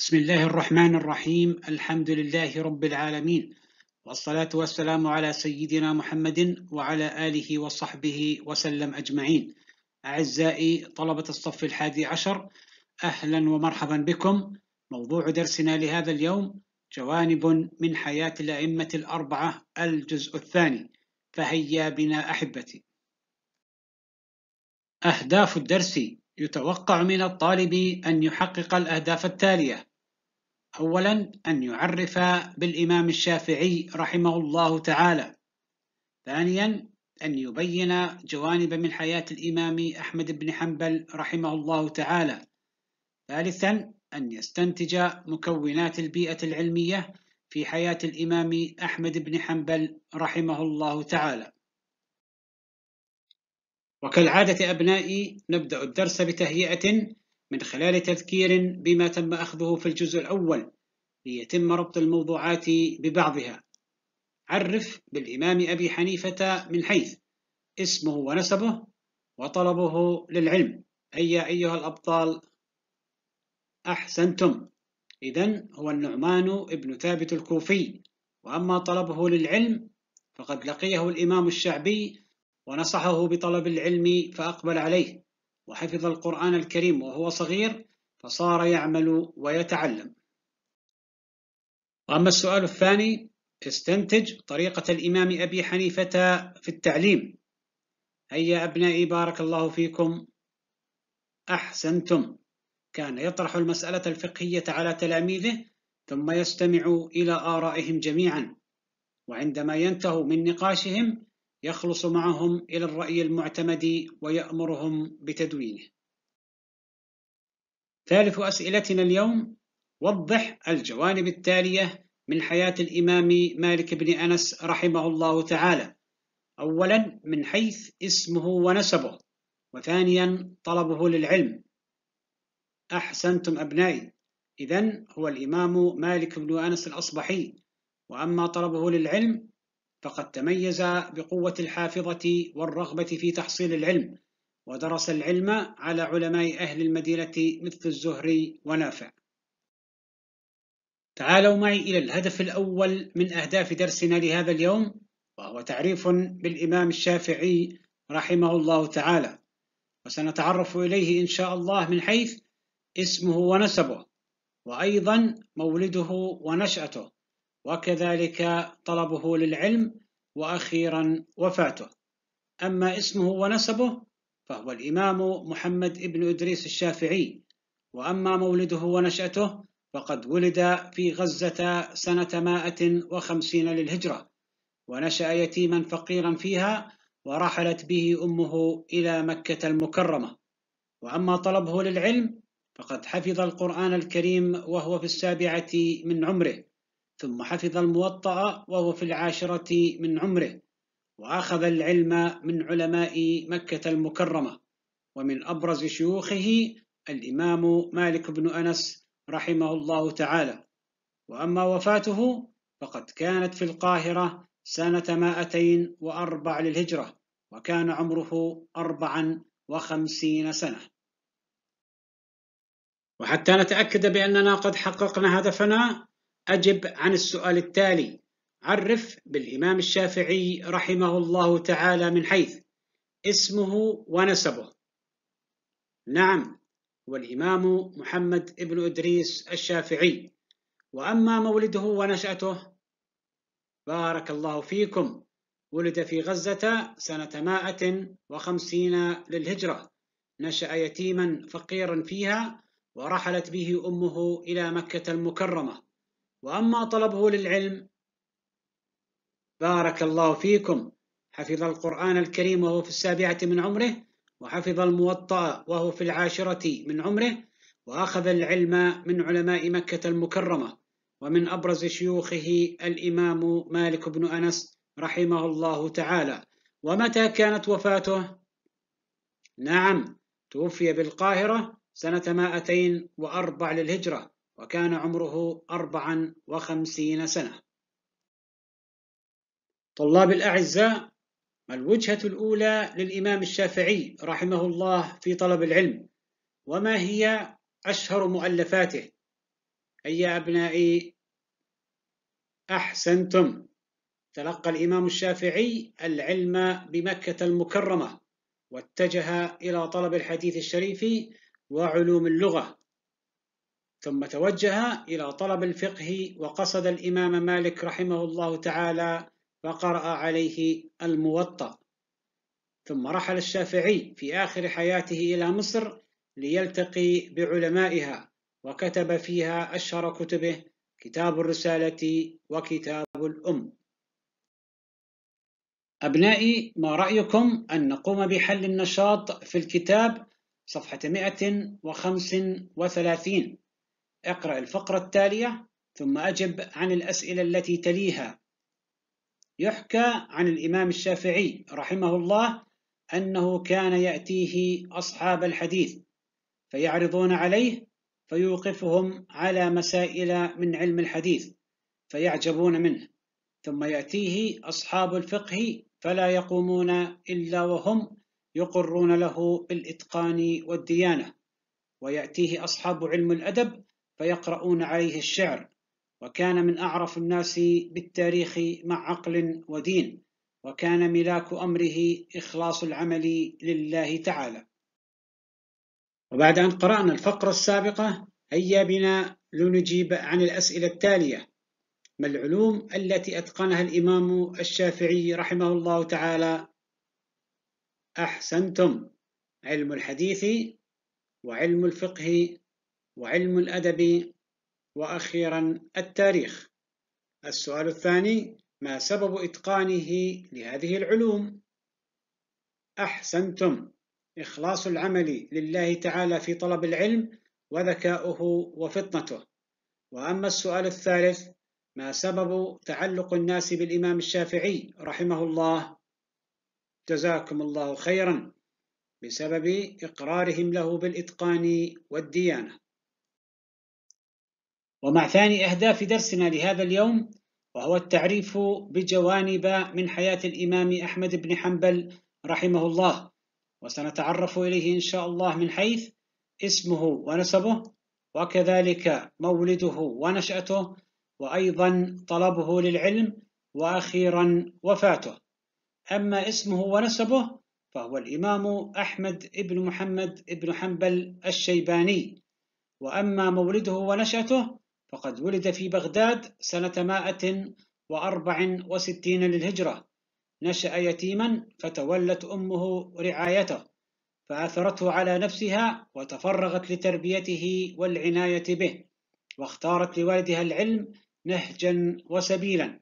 بسم الله الرحمن الرحيم الحمد لله رب العالمين والصلاة والسلام على سيدنا محمد وعلى آله وصحبه وسلم أجمعين أعزائي طلبة الصف الحادي عشر أهلا ومرحبا بكم موضوع درسنا لهذا اليوم جوانب من حياة الأئمة الأربعة الجزء الثاني فهيا بنا أحبتي أهداف الدرس يتوقع من الطالب أن يحقق الأهداف التالية أولا أن يعرف بالإمام الشافعي رحمه الله تعالى ثانيا أن يبين جوانب من حياة الإمام أحمد بن حنبل رحمه الله تعالى ثالثا أن يستنتج مكونات البيئة العلمية في حياة الإمام أحمد بن حنبل رحمه الله تعالى وكالعادة أبنائي نبدأ الدرس بتهيئة من خلال تذكير بما تم أخذه في الجزء الأول ليتم ربط الموضوعات ببعضها عرف بالإمام أبي حنيفة من حيث اسمه ونسبه وطلبه للعلم هيا أيها الأبطال أحسنتم إذا هو النعمان ابن ثابت الكوفي وأما طلبه للعلم فقد لقيه الإمام الشعبي ونصحه بطلب العلم فأقبل عليه وحفظ القرآن الكريم وهو صغير فصار يعمل ويتعلم وأما السؤال الثاني استنتج طريقة الإمام أبي حنيفة في التعليم هيا أبنائي بارك الله فيكم أحسنتم كان يطرح المسألة الفقهية على تلاميذه ثم يستمع إلى آرائهم جميعا وعندما ينتهوا من نقاشهم يخلص معهم إلى الرأي المعتمد ويأمرهم بتدوينه. ثالث أسئلتنا اليوم: وضح الجوانب التالية من حياة الإمام مالك بن أنس رحمه الله تعالى. أولاً من حيث اسمه ونسبه، وثانياً طلبه للعلم. أحسنتم أبنائي، إذا هو الإمام مالك بن أنس الأصبحي، وأما طلبه للعلم فقد تميز بقوة الحافظة والرغبة في تحصيل العلم ودرس العلم على علماء أهل المدينة مثل الزهري ونافع تعالوا معي إلى الهدف الأول من أهداف درسنا لهذا اليوم وهو تعريف بالإمام الشافعي رحمه الله تعالى وسنتعرف إليه إن شاء الله من حيث اسمه ونسبه وأيضا مولده ونشأته وكذلك طلبه للعلم وأخيرا وفاته أما اسمه ونسبه فهو الإمام محمد بن إدريس الشافعي وأما مولده ونشأته فقد ولد في غزة سنة مائة وخمسين للهجرة ونشأ يتيما فقيرا فيها ورحلت به أمه إلى مكة المكرمة وأما طلبه للعلم فقد حفظ القرآن الكريم وهو في السابعة من عمره ثم حفظ الموطأ وهو في العاشرة من عمره وأخذ العلم من علماء مكة المكرمة ومن أبرز شيوخه الإمام مالك بن أنس رحمه الله تعالى وأما وفاته فقد كانت في القاهرة سنة 204 للهجرة وكان عمره 54 سنة وحتى نتأكد بأننا قد حققنا هدفنا أجب عن السؤال التالي عرف بالإمام الشافعي رحمه الله تعالى من حيث اسمه ونسبه نعم والإمام محمد ابن إدريس الشافعي وأما مولده ونشأته بارك الله فيكم ولد في غزة سنة مائة وخمسين للهجرة نشأ يتيما فقيرا فيها ورحلت به أمه إلى مكة المكرمة وأما طلبه للعلم بارك الله فيكم حفظ القرآن الكريم وهو في السابعة من عمره وحفظ الموطأ وهو في العاشرة من عمره وأخذ العلم من علماء مكة المكرمة ومن أبرز شيوخه الإمام مالك بن أنس رحمه الله تعالى ومتى كانت وفاته؟ نعم توفي بالقاهرة سنة 204 للهجرة وكان عمره أربعا وخمسين سنة طلاب الأعزاء الوجهة الأولى للإمام الشافعي رحمه الله في طلب العلم وما هي أشهر مؤلفاته أي يا أبنائي أحسنتم تلقى الإمام الشافعي العلم بمكة المكرمة واتجه إلى طلب الحديث الشريف وعلوم اللغة ثم توجه إلى طلب الفقه وقصد الإمام مالك رحمه الله تعالى فقرأ عليه الموطأ ثم رحل الشافعي في آخر حياته إلى مصر ليلتقي بعلمائها وكتب فيها أشهر كتبه كتاب الرسالة وكتاب الأم أبنائي ما رأيكم أن نقوم بحل النشاط في الكتاب صفحة 135 اقرأ الفقرة التالية ثم أجب عن الأسئلة التي تليها يحكى عن الإمام الشافعي رحمه الله أنه كان يأتيه أصحاب الحديث فيعرضون عليه فيوقفهم على مسائل من علم الحديث فيعجبون منه ثم يأتيه أصحاب الفقه فلا يقومون إلا وهم يقرون له بالإتقان والديانة ويأتيه أصحاب علم الأدب فيقرؤون عليه الشعر وكان من أعرف الناس بالتاريخ مع عقل ودين وكان ملاك أمره إخلاص العمل لله تعالى وبعد أن قرأنا الفقرة السابقة هيا بنا لنجيب عن الأسئلة التالية ما العلوم التي أتقنها الإمام الشافعي رحمه الله تعالى أحسنتم علم الحديث وعلم الفقه وعلم الأدب وأخيرا التاريخ السؤال الثاني ما سبب إتقانه لهذه العلوم؟ أحسنتم إخلاص العمل لله تعالى في طلب العلم وذكاؤه وفطنته وأما السؤال الثالث ما سبب تعلق الناس بالإمام الشافعي رحمه الله؟ جزاكم الله خيرا بسبب إقرارهم له بالإتقان والديانة ومع ثاني أهداف درسنا لهذا اليوم وهو التعريف بجوانب من حياة الإمام أحمد بن حنبل رحمه الله وسنتعرف إليه إن شاء الله من حيث اسمه ونسبه وكذلك مولده ونشأته وأيضا طلبه للعلم وأخيرا وفاته أما اسمه ونسبه فهو الإمام أحمد بن محمد بن حنبل الشيباني وأما مولده ونشأته فقد ولد في بغداد سنة 164 للهجرة نشأ يتيما فتولت أمه رعايته فآثرته على نفسها وتفرغت لتربيته والعناية به واختارت لوالدها العلم نهجا وسبيلا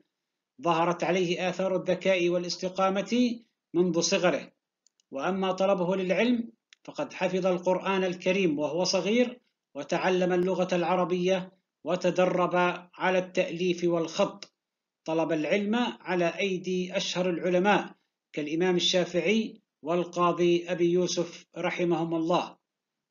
ظهرت عليه آثار الذكاء والاستقامة منذ صغره وأما طلبه للعلم فقد حفظ القرآن الكريم وهو صغير وتعلم اللغة العربية وتدرب على التأليف والخط طلب العلم على أيدي أشهر العلماء كالإمام الشافعي والقاضي أبي يوسف رحمهم الله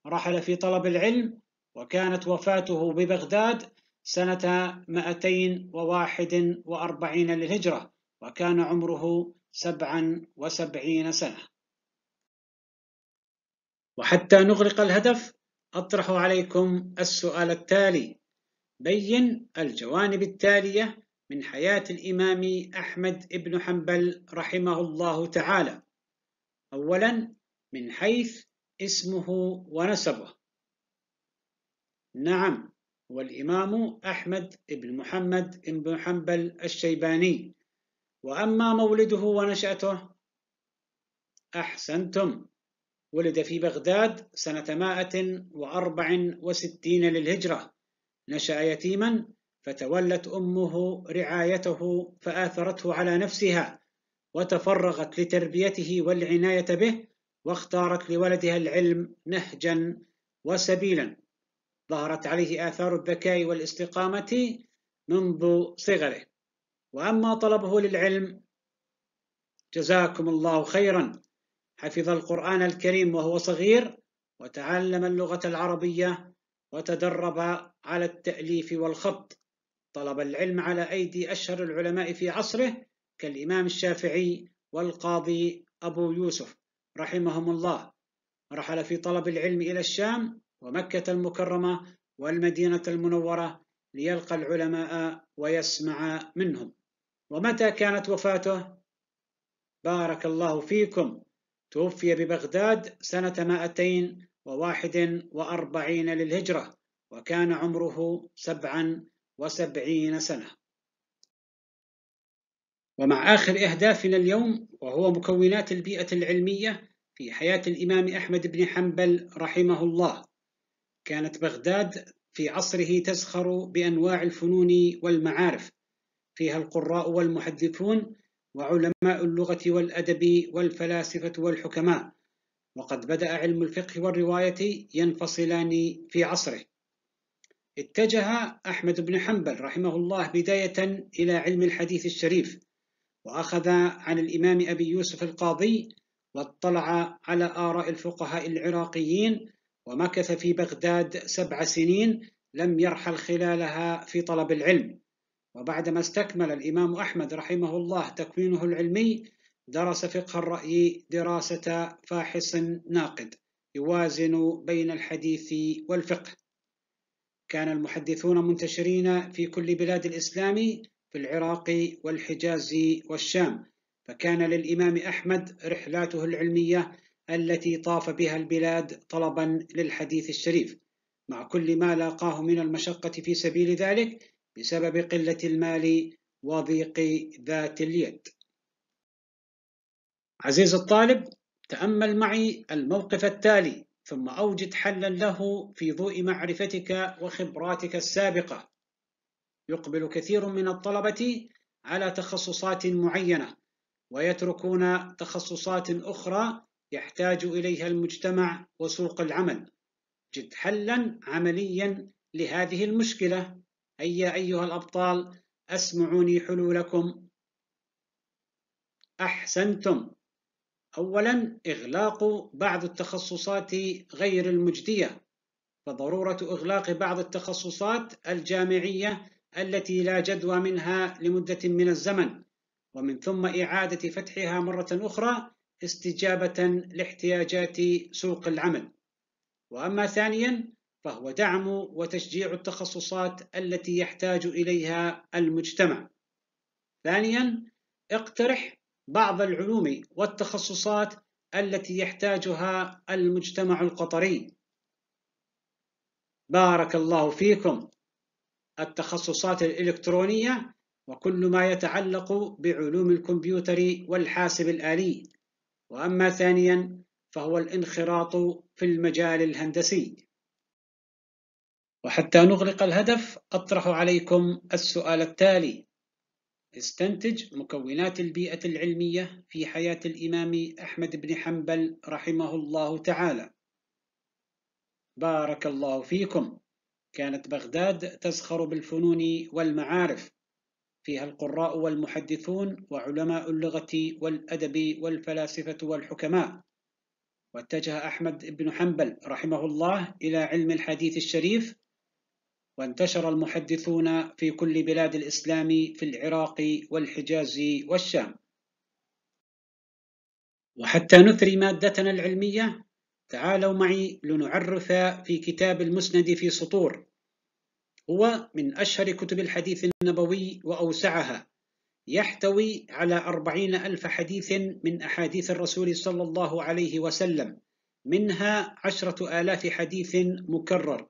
رحل في طلب العلم وكانت وفاته ببغداد سنة 241 للهجرة وكان عمره 77 سنة وحتى نغلق الهدف أطرح عليكم السؤال التالي بين الجوانب التالية من حياة الإمام أحمد بن حنبل رحمه الله تعالى أولا من حيث اسمه ونسبه نعم هو الامام أحمد بن محمد بن حنبل الشيباني وأما مولده ونشأته أحسنتم ولد في بغداد سنة 164 للهجرة نشأ يتيما فتولت أمه رعايته فآثرته على نفسها وتفرغت لتربيته والعناية به واختارت لولدها العلم نهجا وسبيلا ظهرت عليه آثار الذكاء والاستقامة منذ صغره وأما طلبه للعلم جزاكم الله خيرا حفظ القرآن الكريم وهو صغير وتعلم اللغة العربية وتدرب على التأليف والخط طلب العلم على أيدي أشهر العلماء في عصره كالإمام الشافعي والقاضي أبو يوسف رحمهم الله رحل في طلب العلم إلى الشام ومكة المكرمة والمدينة المنورة ليلقى العلماء ويسمع منهم ومتى كانت وفاته؟ بارك الله فيكم توفي ببغداد سنة 200 وواحد وأربعين للهجرة وكان عمره سبعا وسبعين سنة ومع آخر إهدافنا اليوم وهو مكونات البيئة العلمية في حياة الإمام أحمد بن حنبل رحمه الله كانت بغداد في عصره تزخر بأنواع الفنون والمعارف فيها القراء والمحدثون وعلماء اللغة والأدب والفلاسفة والحكماء وقد بدأ علم الفقه والرواية ينفصلان في عصره اتجه أحمد بن حنبل رحمه الله بداية إلى علم الحديث الشريف وأخذ عن الإمام أبي يوسف القاضي واطلع على آراء الفقهاء العراقيين ومكث في بغداد سبع سنين لم يرحل خلالها في طلب العلم وبعدما استكمل الإمام أحمد رحمه الله تكوينه العلمي درس فقه الرأي دراسة فاحص ناقد يوازن بين الحديث والفقه كان المحدثون منتشرين في كل بلاد الإسلام في العراق والحجاز والشام فكان للإمام أحمد رحلاته العلمية التي طاف بها البلاد طلبا للحديث الشريف مع كل ما لاقاه من المشقة في سبيل ذلك بسبب قلة المال وضيق ذات اليد عزيز الطالب تأمل معي الموقف التالي ثم أوجد حلا له في ضوء معرفتك وخبراتك السابقة يقبل كثير من الطلبة على تخصصات معينة ويتركون تخصصات أخرى يحتاج إليها المجتمع وسوق العمل جد حلا عمليا لهذه المشكلة هيا أيها الأبطال أسمعوني حلولكم أحسنتم أولا إغلاق بعض التخصصات غير المجدية فضرورة إغلاق بعض التخصصات الجامعية التي لا جدوى منها لمدة من الزمن ومن ثم إعادة فتحها مرة أخرى استجابة لاحتياجات سوق العمل وأما ثانيا فهو دعم وتشجيع التخصصات التي يحتاج إليها المجتمع ثانيا اقترح بعض العلوم والتخصصات التي يحتاجها المجتمع القطري بارك الله فيكم التخصصات الإلكترونية وكل ما يتعلق بعلوم الكمبيوتر والحاسب الآلي وأما ثانيا فهو الانخراط في المجال الهندسي وحتى نغلق الهدف أطرح عليكم السؤال التالي استنتج مكونات البيئة العلمية في حياة الإمام أحمد بن حنبل رحمه الله تعالى بارك الله فيكم كانت بغداد تزخر بالفنون والمعارف فيها القراء والمحدثون وعلماء اللغة والأدب والفلاسفة والحكماء واتجه أحمد بن حنبل رحمه الله إلى علم الحديث الشريف وانتشر المحدثون في كل بلاد الإسلام في العراق والحجاز والشام وحتى نثري مادتنا العلمية تعالوا معي لنعرف في كتاب المسند في سطور هو من أشهر كتب الحديث النبوي وأوسعها يحتوي على أربعين ألف حديث من أحاديث الرسول صلى الله عليه وسلم منها عشرة آلاف حديث مكرر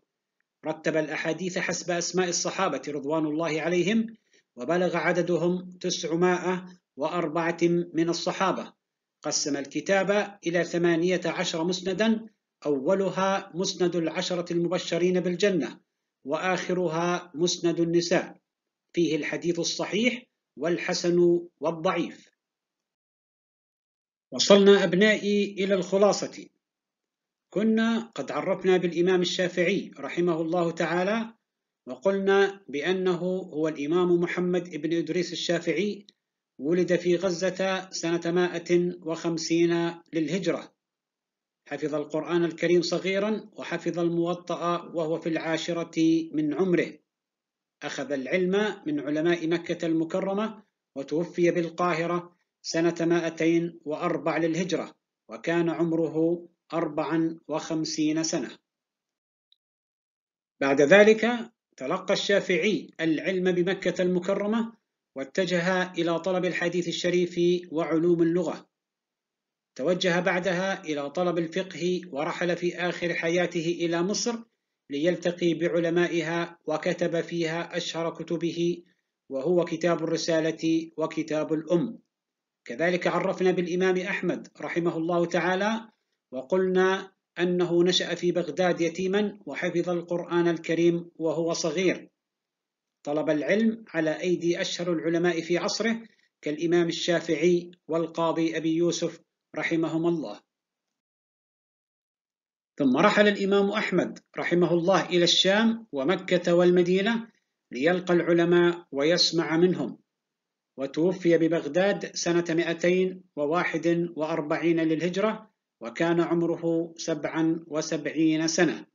رتب الأحاديث حسب أسماء الصحابة رضوان الله عليهم وبلغ عددهم 904 من الصحابة قسم الكتاب إلى 18 مسندا أولها مسند العشرة المبشرين بالجنة وآخرها مسند النساء فيه الحديث الصحيح والحسن والضعيف وصلنا أبنائي إلى الخلاصة كنا قد عرفنا بالإمام الشافعي رحمه الله تعالى وقلنا بأنه هو الإمام محمد بن إدريس الشافعي ولد في غزة سنة 150 للهجرة حفظ القرآن الكريم صغيرا وحفظ الموطأ وهو في العاشرة من عمره أخذ العلم من علماء مكة المكرمة وتوفي بالقاهرة سنة 204 للهجرة وكان عمره أربعا وخمسين سنة بعد ذلك تلقى الشافعي العلم بمكة المكرمة واتجه إلى طلب الحديث الشريف وعلوم اللغة توجه بعدها إلى طلب الفقه ورحل في آخر حياته إلى مصر ليلتقي بعلمائها وكتب فيها أشهر كتبه وهو كتاب الرسالة وكتاب الأم كذلك عرفنا بالإمام أحمد رحمه الله تعالى وقلنا أنه نشأ في بغداد يتيما وحفظ القرآن الكريم وهو صغير طلب العلم على أيدي أشهر العلماء في عصره كالإمام الشافعي والقاضي أبي يوسف رحمهم الله ثم رحل الإمام أحمد رحمه الله إلى الشام ومكة والمدينة ليلقى العلماء ويسمع منهم وتوفي ببغداد سنة 241 للهجرة وكان عمره سبعا وسبعين سنة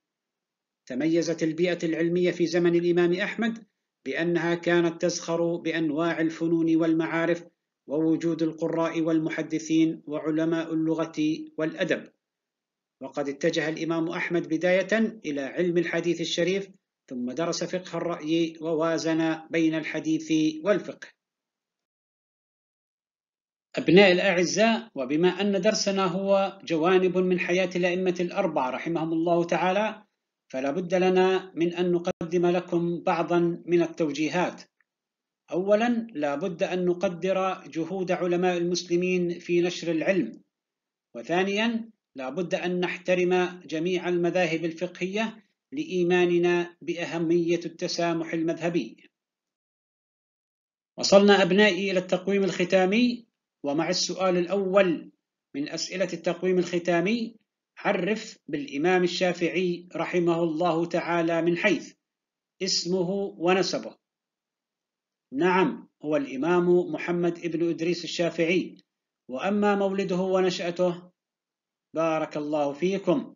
تميزت البيئة العلمية في زمن الإمام أحمد بأنها كانت تزخر بأنواع الفنون والمعارف ووجود القراء والمحدثين وعلماء اللغة والأدب وقد اتجه الإمام أحمد بداية إلى علم الحديث الشريف ثم درس فقه الرأي ووازن بين الحديث والفقه أبناء الأعزاء وبما أن درسنا هو جوانب من حياة الأئمة الأربعة رحمهم الله تعالى فلا بد لنا من أن نقدم لكم بعضا من التوجيهات أولا لا بد أن نقدر جهود علماء المسلمين في نشر العلم وثانيا لا بد أن نحترم جميع المذاهب الفقهية لإيماننا بأهمية التسامح المذهبي وصلنا أبنائي إلى التقويم الختامي ومع السؤال الأول من أسئلة التقويم الختامي عرف بالإمام الشافعي رحمه الله تعالى من حيث اسمه ونسبه نعم هو الإمام محمد ابن إدريس الشافعي وأما مولده ونشأته بارك الله فيكم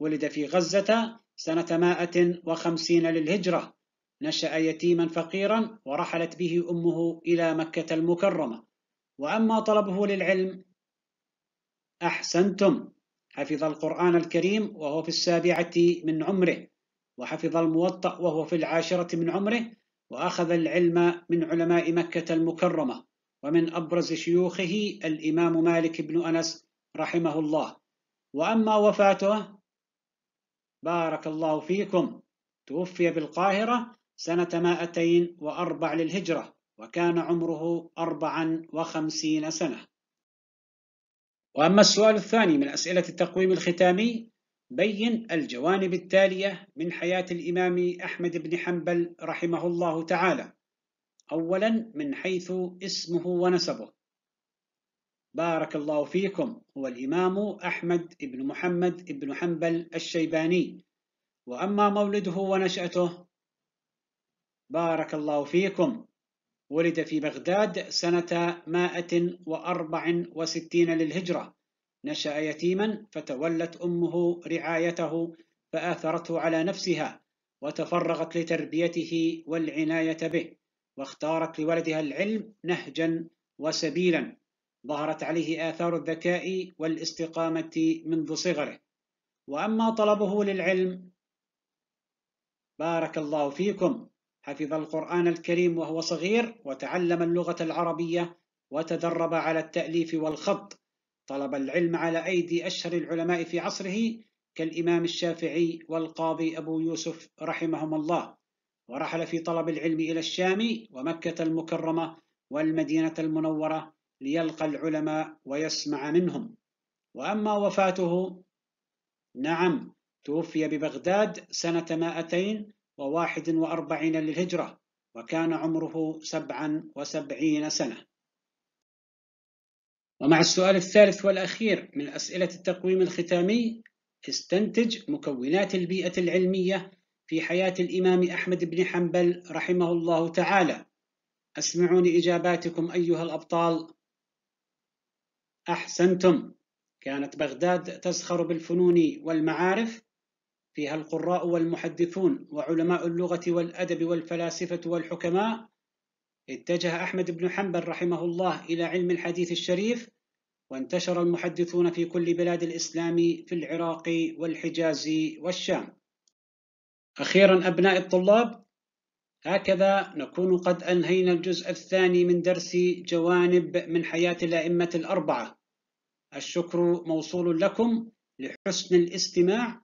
ولد في غزة سنة 150 للهجرة نشأ يتيما فقيرا ورحلت به أمه إلى مكة المكرمة وأما طلبه للعلم أحسنتم حفظ القرآن الكريم وهو في السابعة من عمره وحفظ الموطأ وهو في العاشرة من عمره وأخذ العلم من علماء مكة المكرمة ومن أبرز شيوخه الإمام مالك بن أنس رحمه الله وأما وفاته بارك الله فيكم توفي بالقاهرة سنة 204 للهجرة وكان عمره أربعا وخمسين سنة وأما السؤال الثاني من أسئلة التقويم الختامي بين الجوانب التالية من حياة الإمام أحمد بن حنبل رحمه الله تعالى أولا من حيث اسمه ونسبه بارك الله فيكم هو الإمام أحمد بن محمد بن حنبل الشيباني وأما مولده ونشأته بارك الله فيكم ولد في بغداد سنة 164 للهجرة نشأ يتيما فتولت أمه رعايته فآثرته على نفسها وتفرغت لتربيته والعناية به واختارت لولدها العلم نهجا وسبيلا ظهرت عليه آثار الذكاء والاستقامة منذ صغره وأما طلبه للعلم بارك الله فيكم حفظ القرآن الكريم وهو صغير وتعلم اللغة العربية وتدرب على التأليف والخط طلب العلم على أيدي أشهر العلماء في عصره كالإمام الشافعي والقاضي أبو يوسف رحمهم الله ورحل في طلب العلم إلى الشام ومكة المكرمة والمدينة المنورة ليلقى العلماء ويسمع منهم وأما وفاته نعم توفي ببغداد سنة 200 وواحد وأربعين للهجرة وكان عمره سبعا وسبعين سنة ومع السؤال الثالث والأخير من أسئلة التقويم الختامي استنتج مكونات البيئة العلمية في حياة الإمام أحمد بن حنبل رحمه الله تعالى أسمعوني إجاباتكم أيها الأبطال أحسنتم كانت بغداد تزخر بالفنون والمعارف فيها القراء والمحدثون وعلماء اللغة والأدب والفلاسفة والحكماء اتجه أحمد بن حنبل رحمه الله إلى علم الحديث الشريف وانتشر المحدثون في كل بلاد الإسلام في العراق والحجاز والشام أخيرا أبناء الطلاب هكذا نكون قد أنهينا الجزء الثاني من درس جوانب من حياة الأئمة الأربعة الشكر موصول لكم لحسن الاستماع